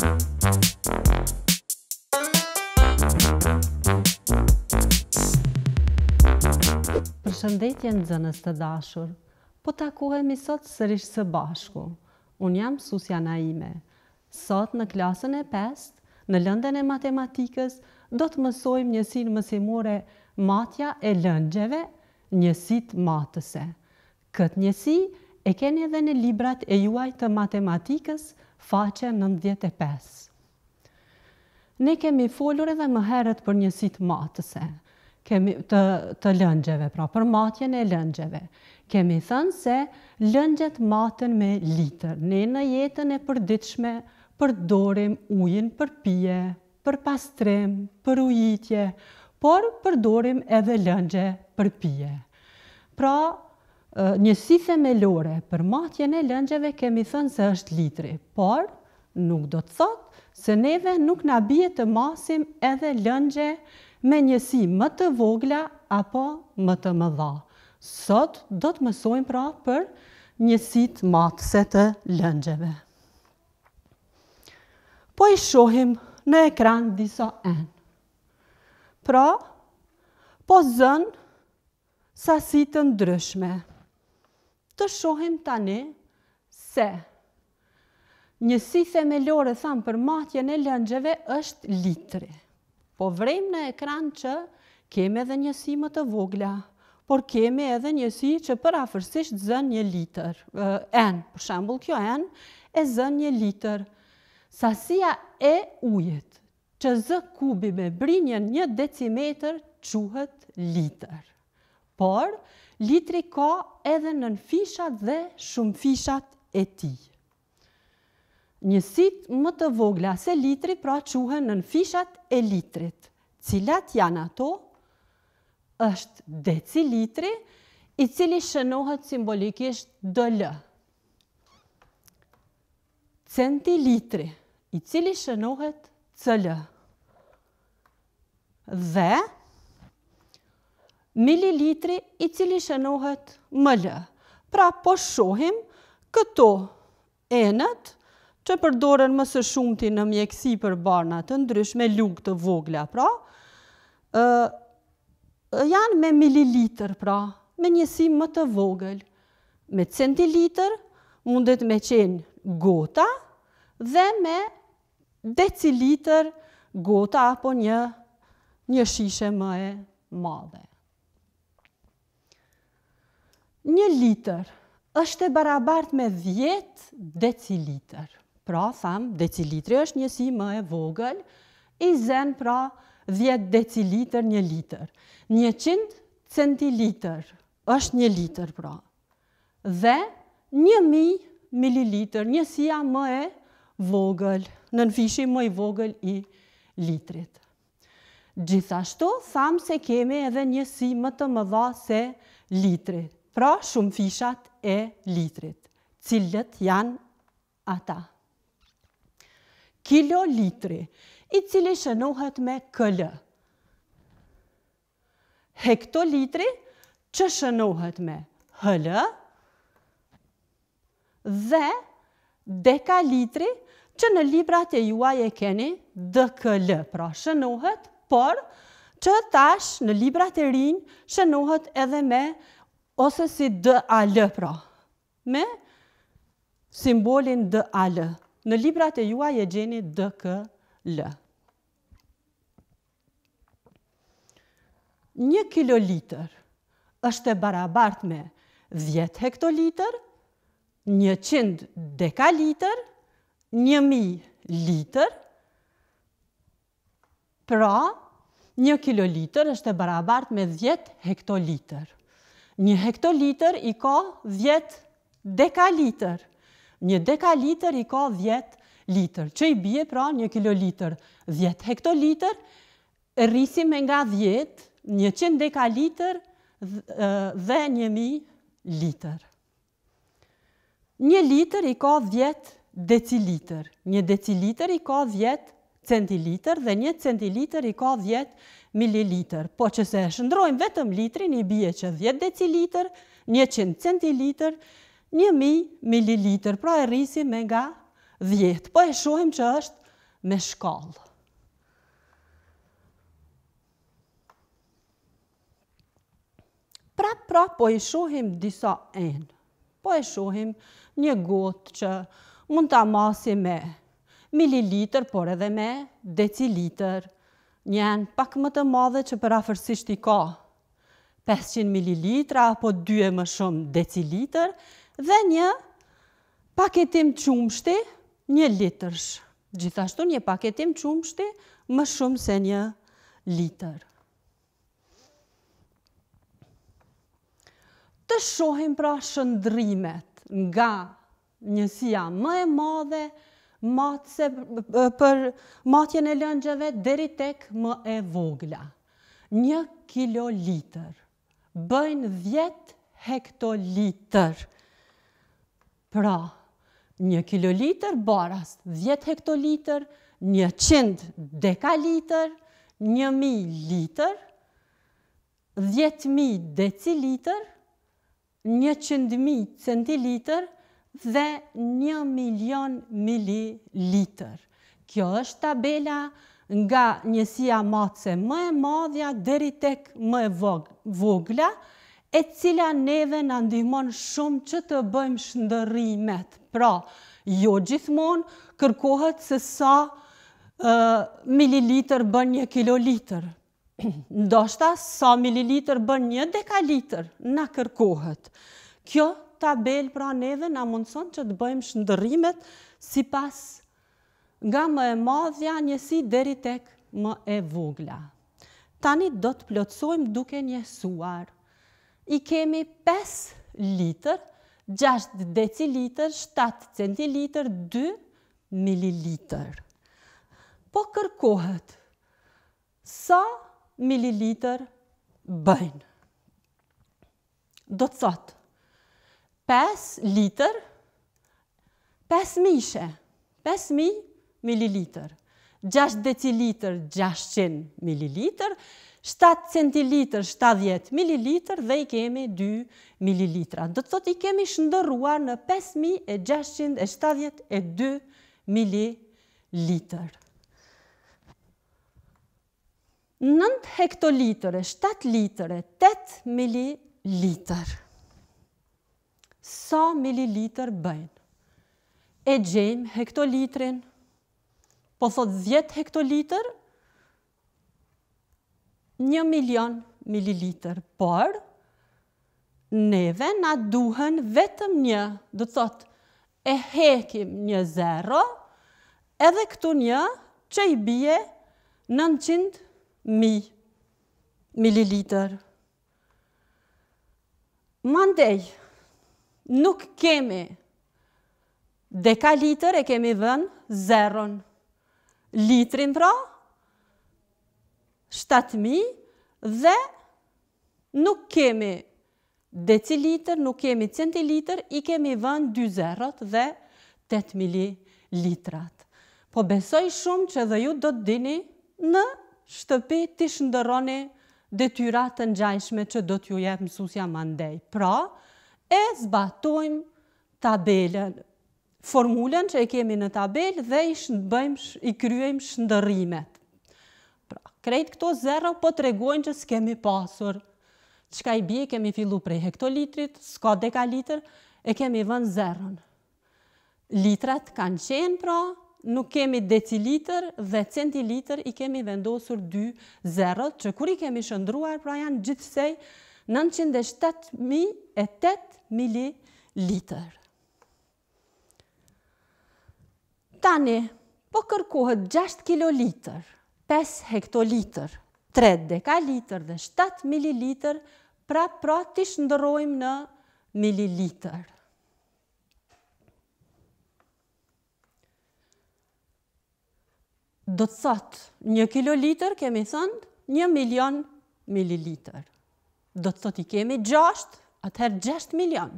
Përshëndetje në zënës të dashur, po takohemi sot sërish së bashku. Unë jam susja naime. Sot në klasën e 5, në lëndën e matematikës, do të mësojmë njësin mësimore matja e lëndjeve, njësit matëse. Këtë njësi e keni edhe në librat e juaj të matematikës, faqe 95. Ne kemi folur edhe më herët për njësit matëse, të, të lëngjeve, pra për matjen e lëngjeve. Kemi thënë se lëngjet matën me litër, ne në jetën e përdiqme përdorim ujin për pije, për pastrim, për ujitje, por përdorim edhe lëngje për pije. Pra, Njësi themelore për matjen e lëngjeve kemi thënë se është litri, por nuk do të thotë se neve nuk në abije të masim edhe lëngje me njësi më të vogla apo më të më dha. Sot do të mësojmë pra për njësit matëse të lëngjeve. Po i shohim në ekran disa en. Pra, po zënë sasitë ndryshme të shohem tani se njësi themelore thamë për matjen e lëngjeve është litri. Po vrem në ekran që kemi edhe njësi më të vogla, por kemi edhe njësi që për afërsisht zën një liter. N, për shambull kjo N, e zën një liter. Sasia e ujet, që zë kubi me brinjen një decimeter, quhet liter por litri ka edhe nën fishat dhe shumë fishat e ti. Njësit më të vogla se litri pra quhen nën fishat e litrit. Cilat janë ato? është decilitri, i cili shënohet simbolikisht dëllë. Centilitri, i cili shënohet cëllë. Dhe, mililitri i cili shënohet më lë. Pra, po shohim këto enët që përdoren më së shumëti në mjekësi për barna të ndrysh me lukë të vogla, pra, janë me mililitr, pra, me njësi më të vogël. Me centilitr mundet me qenë gota dhe me decilitr gota apo një shishe më e madhe. Një liter është e barabart me 10 deciliter. Pra, thamë, decilitri është njësi më e vogël, i zen pra 10 deciliter një liter. 100 centiliter është një liter pra. Dhe 1000 mililiter, njësia më e vogël, në nënfishi më i vogël i litrit. Gjithashtu, thamë se kemi edhe njësi më të mëdha se litrit. Pra, shumë fishat e litrit, cilët janë ata. Kilolitri, i cili shënohet me këllë. Hektolitri, që shënohet me hëllë. Dhe dekalitri, që në librat e juaj e keni dhe këllë. Pra, shënohet, por që tash në librat e rinjë shënohet edhe me hëllë ose si D-A-L, pra, me simbolin D-A-L. Në librat e juaj e gjeni D-K-L. Një kiloliter është e barabart me 10 hektoliter, 100 dekaliter, 1000 liter, pra një kiloliter është e barabart me 10 hektoliter. Një hektoliter i ka 10 dekaliter. Një dekaliter i ka 10 liter. Që i bje pra një kiloliter 10 hektoliter, rrisim e nga 10, një 100 dekaliter dhe një mi liter. Një liter i ka 10 deciliter. Një deciliter i ka 10 deciliter centilitër dhe një centilitër i ka 10 mililitër. Po që se shëndrojmë vetëm litrin i bje që 10 decilitër, 100 centilitër, 1000 mililitër, pra e rrisim me nga 10. Po e shohim që është me shkallë. Pra pra po e shohim disa enë. Po e shohim një gotë që mund të amasi me mililitër, por edhe me decilitër. Njën pak më të madhe që për afërsisht i ka 500 mililitra apo 2 e më shumë decilitër dhe një paketim qumshti një litërsh. Gjithashtu një paketim qumshti më shumë se një litër. Të shohim pra shëndrimet nga njësia më e madhe, për matjen e lëngjeve deri tek më e vogla. Një kilolitër, bëjnë 10 hektolitër. Pra, një kilolitër, baras, 10 hektolitër, një cind dekalitër, një mi litër, 100.000 mi decilitër, një centilitër, dhe 1 milion mililitër. Kjo është tabela nga njësia matëse më e madhja dheri tek më e vogla, e cila neve në ndihmon shumë që të bëjmë shëndërimet. Pra, jo gjithmonë kërkohet se sa mililitër bën një kilolitër. Ndoshta sa mililitër bën një dekalitër, në kërkohet. Kjo tabel pra neve na mundëson që të bëjmë shëndërimet si pas nga më e madhja njësi deri tek më e vogla. Tani do të plotsojmë duke njësuar. I kemi 5 liter, 6 deciliter, 7 centiliter, 2 mililiter. Po kërkohet, sa mililiter bëjnë? Do të thotë, 5 liter, 5 mishe, 5.000 ml, 6 deciliter, 600 ml, 7 centiliter, 70 ml dhe i kemi 2 ml. Do të thot i kemi shëndëruar në 5.672 ml. 9 hektolitre, 7 litre, 8 ml sa mililitër bëjnë. E gjejmë hektolitrin, po thot 10 hektolitër, 1 milion mililitër, por neve na duhen vetëm një, do të thot e hekim një zero, edhe këtu një që i bie 900 mi mililitër. Mandej, nuk kemi dekaliter, e kemi dhenë zeron. Litrin pra, 7.000 dhe nuk kemi deciliter, nuk kemi centiliter, i kemi dhenë 2 zerot dhe 8 mililitrat. Po besoj shumë që dhe ju do të dini në shtëpi të shëndëroni dhe të në gjajshme që do të ju jepë mësusja mandej. Pra, e zbatojmë tabelën, formulen që e kemi në tabelë dhe i kryojmë shëndërimet. Pra, krejt këto zero po të regojnë që s'kemi pasur. Qka i bje, kemi fillu prej hektolitrit, s'ka dekalitr, e kemi vën zërën. Litrat kanë qenë pra, nuk kemi decilitr dhe centilitr i kemi vendosur dy zërët, që kur i kemi shëndruar, pra janë gjithsej, 907.008 ml. Tani, po kërkohet 6 kL, 5 hl, 3 dkl dhe 7 ml, pra pra të shëndërojmë në ml. Do të thotë, një kilolitër kemi thëndë një milion mililitër do të thot i kemi 6, atëherë 6 milion.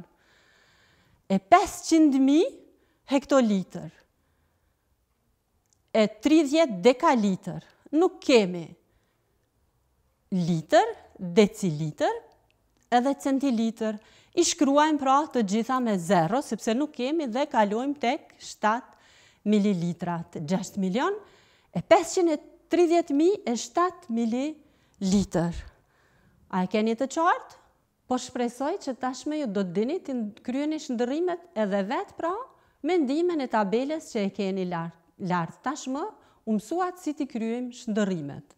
E 500.000 hektoliter. E 30 dekaliter. Nuk kemi liter, deciliter, edhe centiliter. I shkruajmë pra të gjitha me zero, sepse nuk kemi dhe kalujmë tek 7 mililitrat. 6 milion e 530.000 e 7 mililitrat. A e keni të qartë? Po shpresoj që tashme ju do të dini të kryeni shëndërimet edhe vetë pra, me ndime e tabeles që e keni lartë. Lart. Tashme, umësuat si të kryem shëndërimet.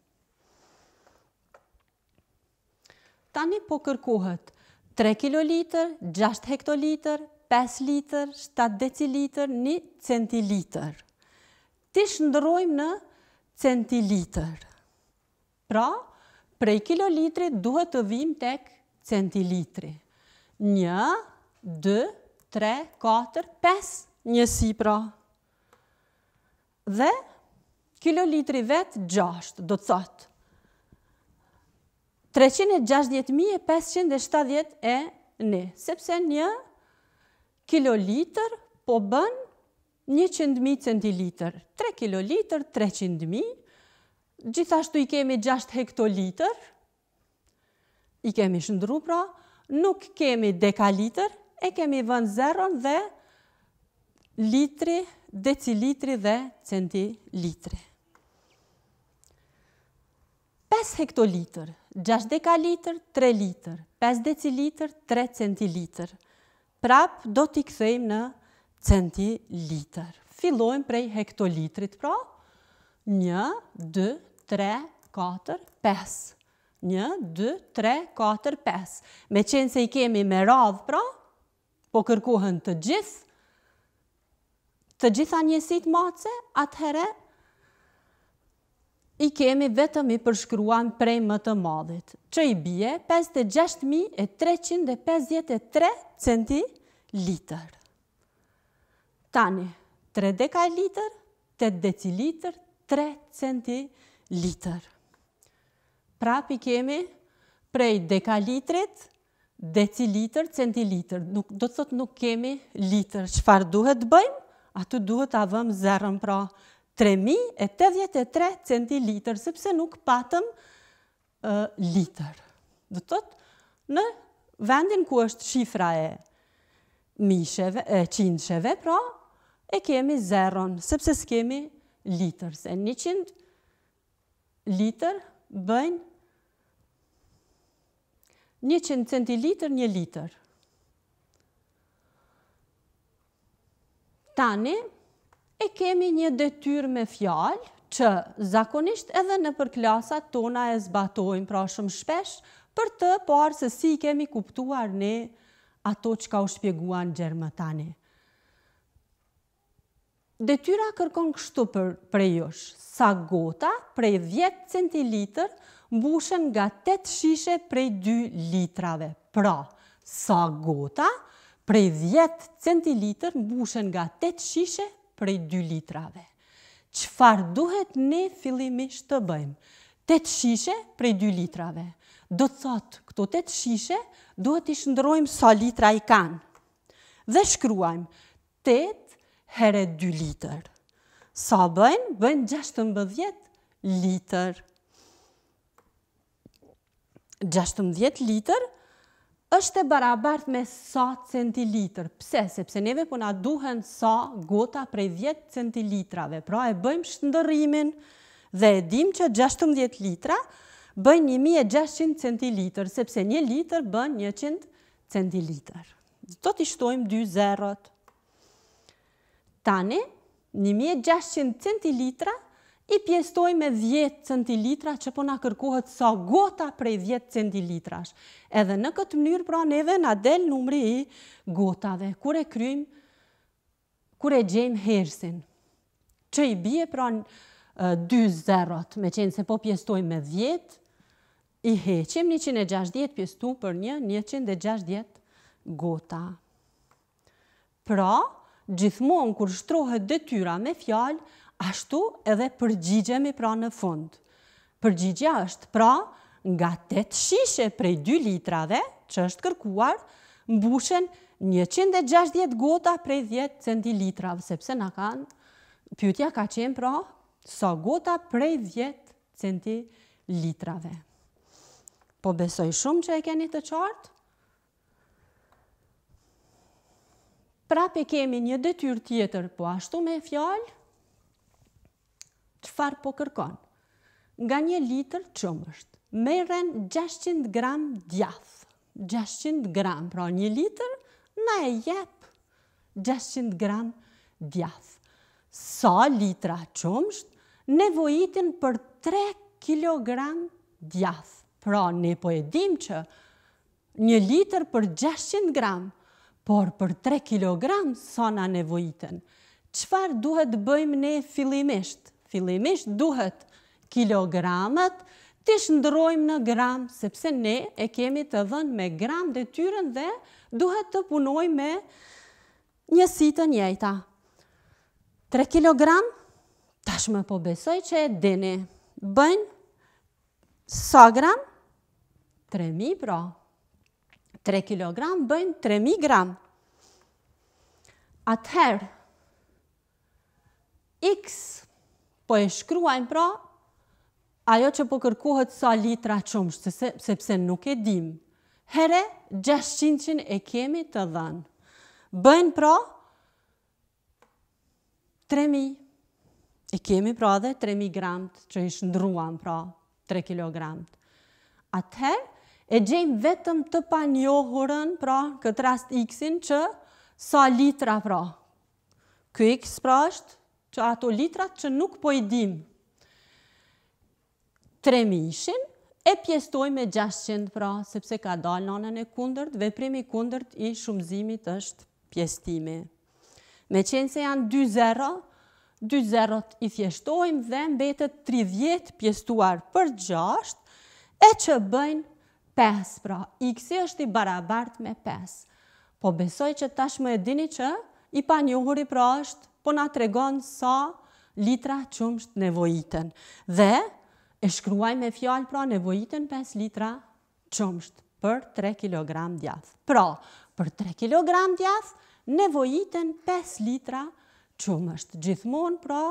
Tani po kërkohet 3 kiloliter, 6 hektoliter, 5 liter, 7 deciliter, 1 centiliter. Ti shëndërojmë në centiliter. Pra, prej kilolitri duhet të vim tek centilitri. Një, dë, tre, katër, pes njësi pra. Dhe kilolitri vetë gjashtë, do të thotë. 360.570 e në, sepse një kiloliter po bën 100.000 centiliter. 3 kiloliter, gjithashtu i kemi 6 hektolitër, i kemi shëndru pra, nuk kemi dekalitër, e kemi vënd zeron dhe litri, decilitri dhe centilitri. 5 hektolitër, 6 dekalitër, 3 litër, 5 decilitër, 3 centilitër. Prap do t'i këthejmë në centilitër. Filojmë prej hektolitrit, pra, 1, 2, 3, Një, dë, tre, katër, pes. Me qenë se i kemi me radhë pra, po kërkuhën të gjithë, të gjitha njësit mace, atëhere, i kemi vetëm i përshkruan prej më të madhit. Që i bje, 56.353 centi liter. Tani, 3 dekaj liter, 8 decilitër, 3 centi liter liter. Prapi kemi prej dekalitrit, deciliter, centiliter. Nuk, do të thot nuk kemi liter. Qëfar duhet të bëjmë? Atu duhet të avëm zerën pra 3.083 centiliter, sepse nuk patëm litër. liter. Do të thot në vendin ku është shifra e mishëve, e qindësheve, pra e kemi zerën, sepse s'kemi liter. Se Litër bëjnë 100 centilitër një liter. Tani, e kemi një detyr me fjalë që zakonisht edhe në përklasat tona e zbatojnë pra shumë shpesh, për të parë se si kemi kuptuar ne ato që ka u shpjeguan gjermë tani. Detyra kërkon kështu për prej jush, sa gota prej 10 centilitër mbushen nga 8 shishe prej 2 litrave. Pra, sa gota prej 10 centilitër mbushen nga 8 shishe prej 2 litrave. Qfar duhet ne fillimisht të bëjmë? 8 shishe prej 2 litrave. Do të thotë, këto 8 shishe duhet i shëndrojmë sa litra i kanë. Dhe shkruajmë, herë 2 litër. Sa bëjnë? Bëjnë 16 litër. 16 litër është e barabart me sa centilitër. Pse? Sepse neve puna po duhen sa gota prej 10 centilitrave. Pra e bëjmë shëndërimin dhe e dim që 16 litra bëjnë 1600 centilitër, sepse 1 litër bëjnë 100 centilitër. Do të ishtojmë 2 zerët. Tani, 1600 centilitra i pjestoj me 10 centilitra që po nga kërkohet sa gota prej 10 centilitrash. Edhe në këtë mënyrë pra neve nga del numri i gotave, kure krym, kure gjejmë hersin, që i bje pra në 2 zerot, me qenë se po pjestoj me 10, i heqim 160 pjestu për një 160 gota. Pra, gjithmonë kur shtrohet dhe tyra me fjalë, ashtu edhe përgjigje me pra në fund. Përgjigja është pra nga 8 shishe prej 2 litrave që është kërkuar, mbushen 160 gota prej 10 centilitrave, sepse në kanë pjutja ka qenë pra sa gota prej 10 centilitrave. Po besoj shumë që e keni të qartë, Pra pe kemi një detyr tjetër, po ashtu me fjallë, qëfar po kërkon? Nga një litër qëmësht, meren 600 gram djath. 600 gram, pra një litër, na e jep 600 gram djath. Sa litra qëmësht, nevojitin për 3 kg djath. Pra, ne po edhim që një litër për 600 gram, por për 3 kg sona nevojiten. Qfar duhet bëjmë ne fillimisht? Fillimisht duhet kilogramët të shndrojmë në gram, sepse ne e kemi të dhënë me gram dhe dhe duhet të punojmë me të njëjta. 3 kg, tash po besoj që e dini, bëjnë sa gram? 3.000 pra. 3 kg bëjnë 3000 gram. Atëherë, x po e shkruajnë pra ajo që po kërkohet sa litra qumsht, sepse nuk e dim. Here, 600 e kemi të dhenë. Bëjnë pra 3000. E kemi pra dhe 3000 gramët që i ndruan, pra 3 kg. Atëherë, e gjejmë vetëm të panjohurën, pra, këtë rast x-in, që sa litra, pra. Ky x, pra, është që ato litrat që nuk po i dim, 3.000 ishin, e pjestoj me 600, pra, sepse ka dalë nanën e kundërt, veprimi kundërt i shumëzimit është pjestimi. Me qenë se janë 2 zera, 2 zerot i thjeshtojmë dhe mbetet 30 pjestuar për 6, e që bëjnë 5, pra x-i është i barabart me 5. Po besoj që tash më e dini që i pa njuhuri pra është, po na tregon sa litra qumsht nevojiten. Dhe e shkruaj me fjalë pra nevojiten 5 litra qumsht për 3 kg djath. Pra, për 3 kg djath nevojiten 5 litra qumsht. Gjithmonë pra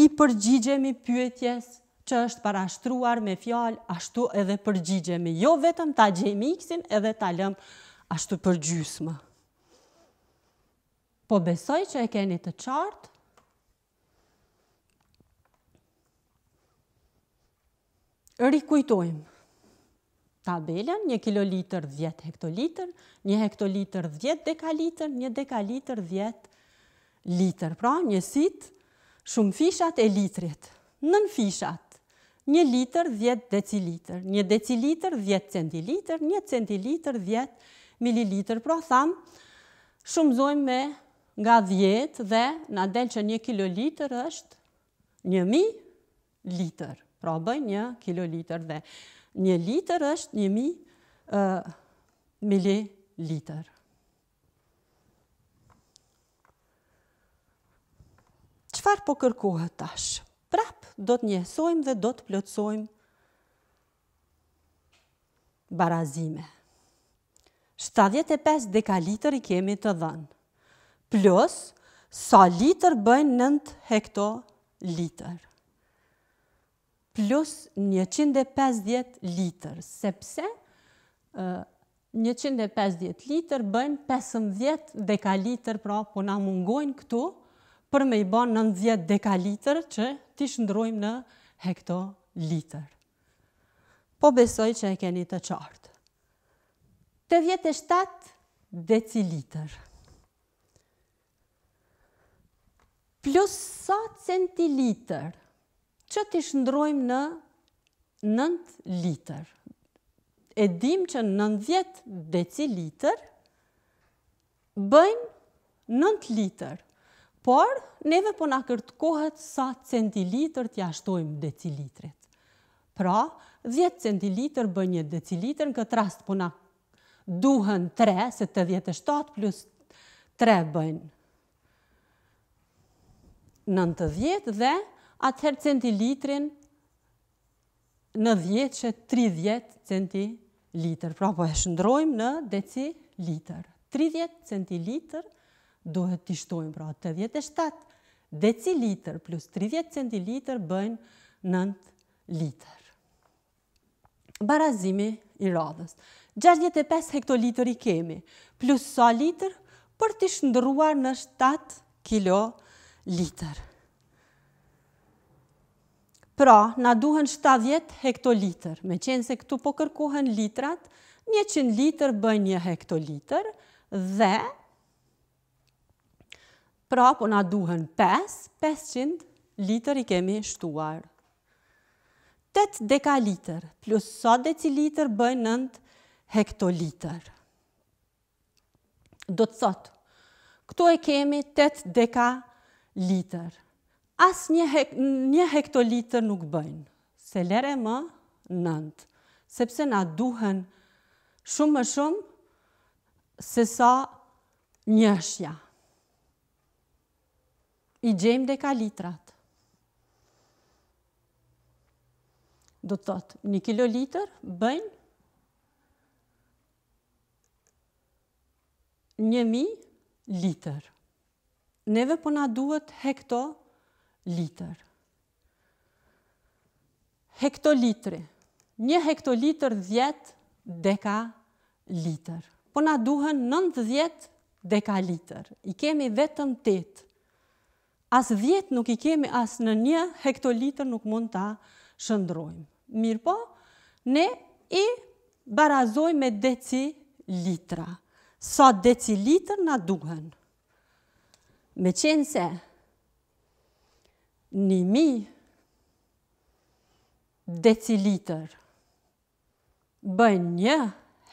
i përgjigjemi pyetjes që është parashtruar me fjalë ashtu edhe përgjigjemi. Jo vetëm ta gjejmë in edhe ta lëmë ashtu gjysmë. Po besoj që e keni të qartë. Rikujtojmë tabelën, një kilolitër 10 hektolitër, një hektolitër 10 dekalitër, një dekalitër 10 litër. Pra, njësit, shumë fishat e litrit, nën fishat, një liter 10 deciliter, një deciliter 10 centiliter, një centiliter 10 mililiter. Pra thamë, shumëzojmë me nga 10 dhe nga del që një kiloliter është një mi liter. Pra bëj një kiloliter dhe një liter është një mi mililiter. Qëfar po kërkohet tashë? do të njësojmë dhe do të plëtsojmë barazime. 75 dekalitër i kemi të dhënë, plus, sa litër bëjnë 9 hektolitër, plus 150 litër, sepse 150 litër bëjnë 15 dekalitër, pra po mungojnë këtu, për me i ba 90 dekalitër që t'i shëndrojmë në hektolitër. Po besoj që e keni të qartë. Të vjetë e 7 decilitër. Plus sa centilitër që t'i shëndrojmë në 9 litër. E dim që 90 decilitër bëjmë 9 litër por neve po na kërtkohet sa centilitër të jashtojmë decilitrit. Pra, 10 centilitër bë një decilitër, në këtë rast po nga duhen 3, se të djetë e plus 3 bëjnë 90, dhe atëherë centilitrin në djetë që 30 centilitër. Pra, po e shëndrojmë në decilitër. 30 centilitër, dohet të shtojmë pra 87 deciliter plus 30 centiliter bëjnë 9 liter. Barazimi i radhës. 65 hektoliter i kemi plus sa liter për të shëndruar në 7 kilo liter. Pra, na duhen 70 hektoliter, me qenë se këtu po kërkohen litrat, 100 liter bëjnë një hektoliter dhe pra na duhen 5, 500 litër i kemi shtuar. 8 dekalitër plus sa decilitër bëjnë 9 hektolitër. Do të sotë, këtu e kemi 8 dekalitër. As një hektolitër nuk bëjnë, se lere më nëndë, sepse na duhen shumë më shumë se sa njëshja i gjemë dhe ka Do të thotë, një kiloliter bëjnë një mi liter. Neve po na duhet hekto liter. Hektolitri. Një hektolitër dhjetë deka litër. Po na duhen nëndë dhjetë deka litër. I kemi vetëm tëtë as 10 nuk i kemi as në një hektolitër nuk mund ta shëndrojmë. Mirë po, ne i barazojmë me decilitra. Sa decilitër na duhen? Me qenë se nimi decilitër bëjnë një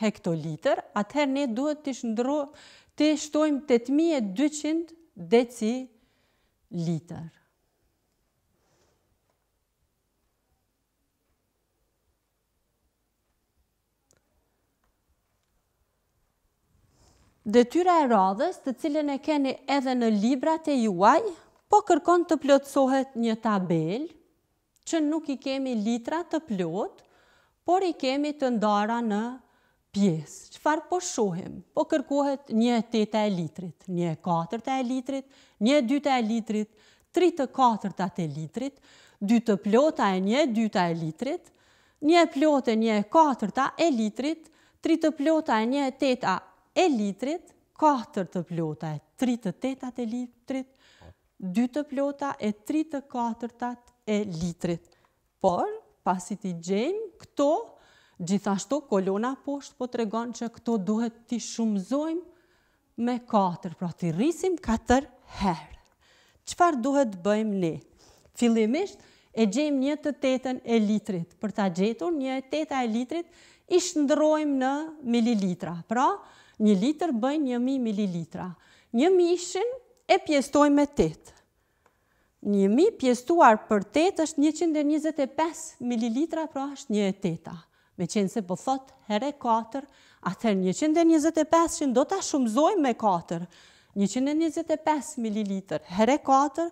hektolitër, atëherë ne duhet të shëndrojmë të shtojmë 8200 decilitër liter. Detyra e radhës të cilën e keni edhe në librat e juaj, po kërkon të plotësohet një tabel që nuk i kemi litra të plot, por i kemi të ndara në pjesë, që po shohim, po kërkohet një 8 e litrit, një e e litrit, një e dyta e litrit, tri të katërt e të litrit, dy të plota e një e dyta e litrit, një e plota e një e e litrit, tri të plota e një e teta e litrit, katër të plota e tri të teta e litrit, dy të plota e tri të katërt e litrit. Por, pasit i gjenjë, këto, Gjithashtu, kolona poshtë po të regon që këto duhet të shumëzojmë me 4, pra të rrisim 4 herë. Qëfar duhet të bëjmë ne? Filimisht, e gjejmë një të tetën e litrit. Për të gjetur, një teta e litrit ishtë ndrojmë në mililitra. Pra, një litrë bëjmë një mi mililitra. Një mi ishin e pjestojmë me tetë. Një mi pjestuar për tetë është 125 mililitra, pra është një teta me qenë se po thot herë 4, atër 125 do të shumëzojmë me 4. 125 ml herë 4,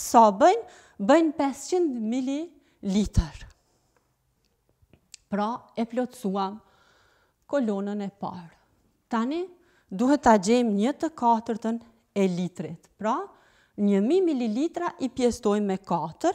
sa bëjnë? Bëjnë 500 ml. Pra e plotësuam kolonën e parë. Tani duhet të gjejmë një të katërtën e litrit. Pra, 1000 ml i pjestojmë me 4,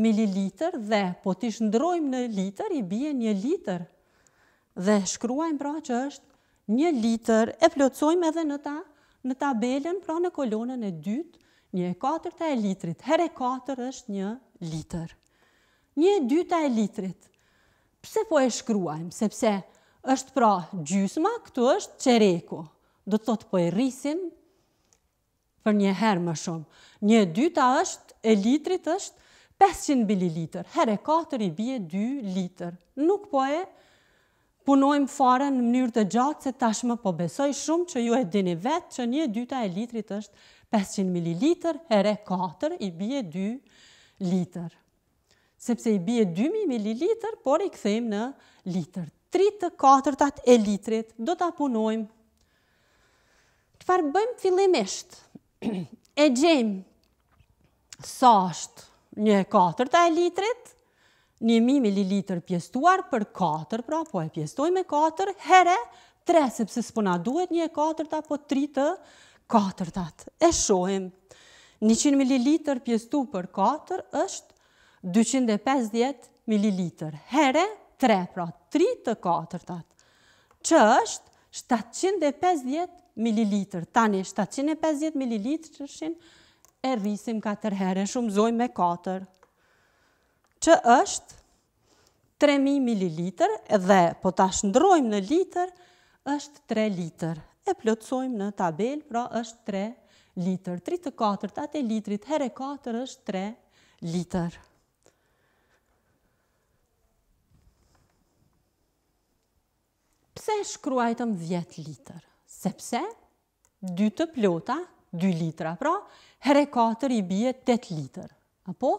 mililitër dhe po t'i shëndrojmë në litër, i bie një litër. Dhe shkruajmë pra që është një litër, e plocojmë edhe në ta, në tabelën, pra në kolonën e dytë, një e katërt e litrit, her e katër është një litër. Një e dyta e litrit, pse po e shkruajmë, sepse është pra gjysma, këtu është qereko. Do të thotë po e rrisim për një herë më shumë. Një e dyta është, e litrit është, 500 ml, hëre 4 i bje 2 litër. Nuk po e punojmë farën në mënyrë të gjatë, se tash më po besoj shumë që ju e dini vetë që një dyta e litrit është 500 ml, hëre 4 i bje 2 litër. Sepse i bje 2.000 ml, por i këthejmë në litër. 3 të 4 të e litrit, do t'a punojmë. Të farë bëjmë fillimisht. E gjejmë, sa është. Një e 4 e litrit, një mi mililitr pjestuar për 4, pra po e pjestoj me 4, herë 3, sepse s'pona duhet një e 4 apo 3 të 4. E shohim, 100 mililitr pjestu për 4 është 250 mililitr, herë 3, pra 3 të 4, që është 750 mililitr. Tani, 750 mililitr që është e rrisim 4 herë, shumëzojmë me 4. Që është 3000 ml dhe po ta shndrojmë në liter, është 3 liter. E plotsojmë në tabel, pra është 3 liter. 3 të 4 të atë litrit, herë 4 është 3 liter. Pse shkruajtëm 10 liter? Sepse 2 të plota 2 litra, pra, herë e 4 i bije 8 litër. Apo?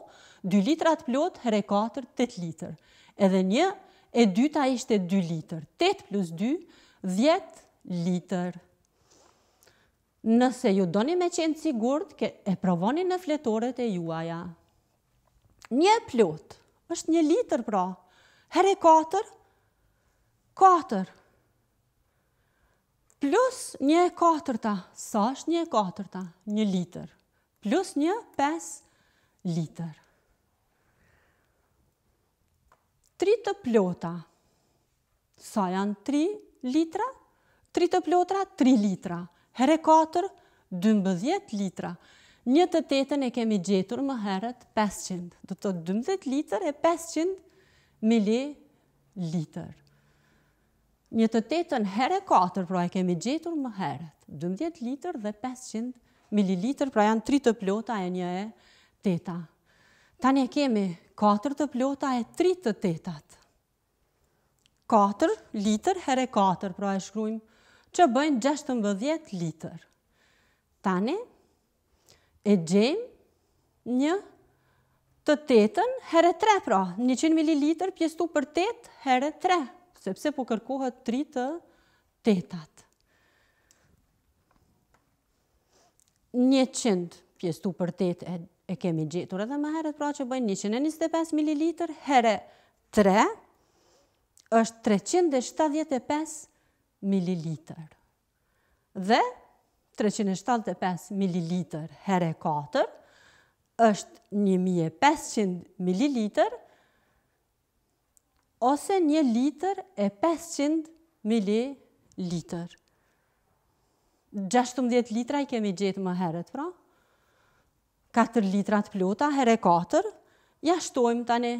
2 litra të plot, herë e 4, 8 litër. Edhe një, e dyta ishte 2 litër. 8 plus 2, 10 litër. Nëse ju doni me qenë ke e provoni në fletoret e juaja. Një plot, është një litër pra, herë e 4, 4, 4, 4 plus një e katërta, sa është një e katërta? Një liter. Plus një pes liter. Tri të plota. Sa janë tri litra? Tri të plotra, tri litra. Herë e katër, 12 litra. Një të tetën e kemi gjetur më herët 500. Do të 12 litër e 500 mili litër një të tetën herë 4, pra e kemi gjetur më herët, 12 litrë dhe 500 ml, pra janë 3 të plota e një e teta. Tanë e kemi 4 të plota e 3 të tetat. 4 litrë herë 4, pra e shkrujmë, që bëjnë 16 litrë. Tanë e gjemë një të tetën herë 3, pra 100 ml pjestu për 8 herë 3 sepse po kërkohet tri të tetat. Një qëndë pjestu për tet e, kemi gjetur edhe ma herët pra që bëjnë 125 ml herë 3 është 375 ml. Dhe 375 ml herë 4 është 1500 ml ose një liter e 500 ml. 16 litra i kemi gjithë më heret, pra. 4 litrat plota, herë e 4, ja shtojmë tani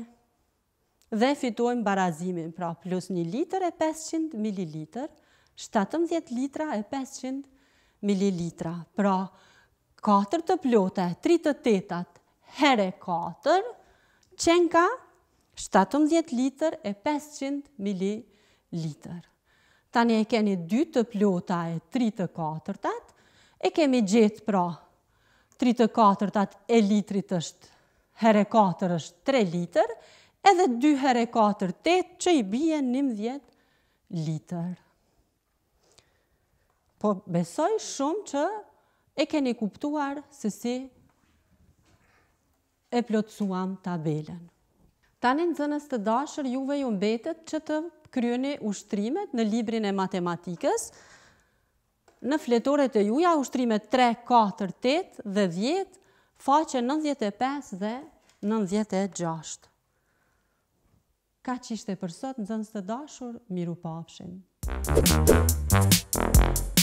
dhe fitojmë barazimin, pra plus një liter e 500 ml. 17 litra e 500 ml. Pra, 4 të plota, 3 të tetat, herë e 4, qenë ka 17 liter e 500 ml liter. Tani e keni 2 të plota e 3 të katërtat, e kemi gjithë pra 3 të katërtat e litrit është herë 4 është 3 liter, edhe 2 herë 4 8 që i bje 11 liter. Po besoj shumë që e keni kuptuar se si e plotësuam tabelen. Tanin zënës të dashër juve ju mbetet që të kryeni ushtrimet në librin e matematikës. Në fletoret e juja ushtrimet 3, 4, 8 dhe 10, faqe 95 dhe 96. Ka që për sot në zënës të dashur, miru pafshin. Thank you.